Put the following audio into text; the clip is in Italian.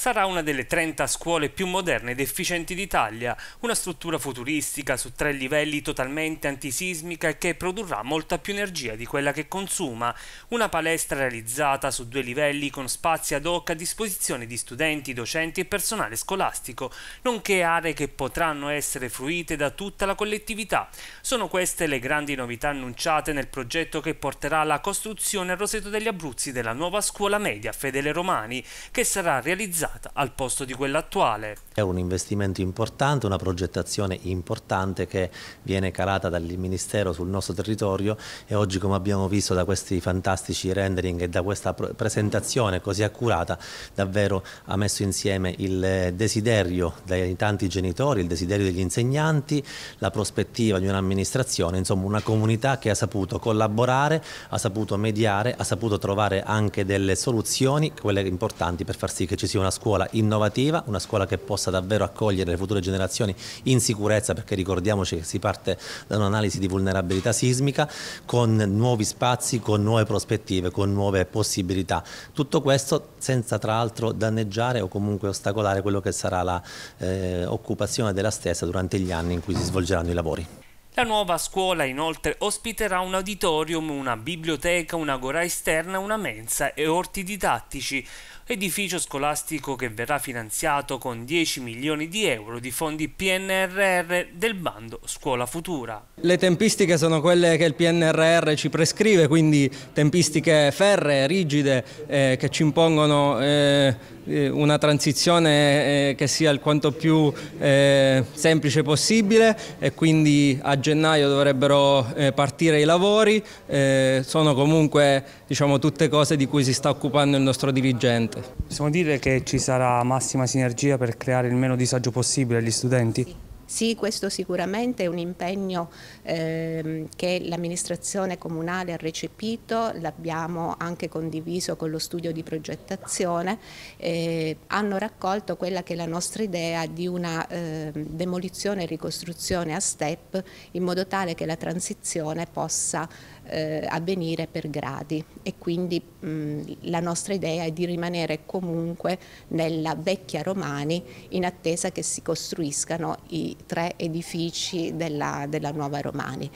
Sarà una delle 30 scuole più moderne ed efficienti d'Italia, una struttura futuristica su tre livelli totalmente antisismica che produrrà molta più energia di quella che consuma, una palestra realizzata su due livelli con spazi ad hoc a disposizione di studenti, docenti e personale scolastico, nonché aree che potranno essere fruite da tutta la collettività. Sono queste le grandi novità annunciate nel progetto che porterà alla costruzione a Roseto degli Abruzzi della nuova scuola media Fedele Romani, che sarà realizzata realizzata al posto di quella attuale. È un investimento importante, una progettazione importante che viene calata dal Ministero sul nostro territorio e oggi come abbiamo visto da questi fantastici rendering e da questa presentazione così accurata davvero ha messo insieme il desiderio dei tanti genitori, il desiderio degli insegnanti, la prospettiva di un'amministrazione, insomma una comunità che ha saputo collaborare, ha saputo mediare, ha saputo trovare anche delle soluzioni, quelle importanti per far sì che ci sia una scuola scuola innovativa, una scuola che possa davvero accogliere le future generazioni in sicurezza perché ricordiamoci che si parte da un'analisi di vulnerabilità sismica con nuovi spazi, con nuove prospettive, con nuove possibilità. Tutto questo senza tra l'altro danneggiare o comunque ostacolare quello che sarà l'occupazione eh, della stessa durante gli anni in cui si svolgeranno i lavori. La nuova scuola inoltre ospiterà un auditorium, una biblioteca, una gora esterna, una mensa e orti didattici, edificio scolastico che verrà finanziato con 10 milioni di euro di fondi PNRR del bando Scuola Futura. Le tempistiche sono quelle che il PNRR ci prescrive, quindi tempistiche ferree, rigide, eh, che ci impongono eh, eh, una transizione eh, che sia il quanto più eh, semplice possibile e quindi aggiornata gennaio dovrebbero eh, partire i lavori, eh, sono comunque diciamo, tutte cose di cui si sta occupando il nostro dirigente. Possiamo dire che ci sarà massima sinergia per creare il meno disagio possibile agli studenti? Sì, questo sicuramente è un impegno ehm, che l'amministrazione comunale ha recepito, l'abbiamo anche condiviso con lo studio di progettazione, eh, hanno raccolto quella che è la nostra idea di una eh, demolizione e ricostruzione a step in modo tale che la transizione possa eh, avvenire per gradi e quindi mh, la nostra idea è di rimanere comunque nella vecchia Romani in attesa che si costruiscano i tre edifici della, della Nuova Romani.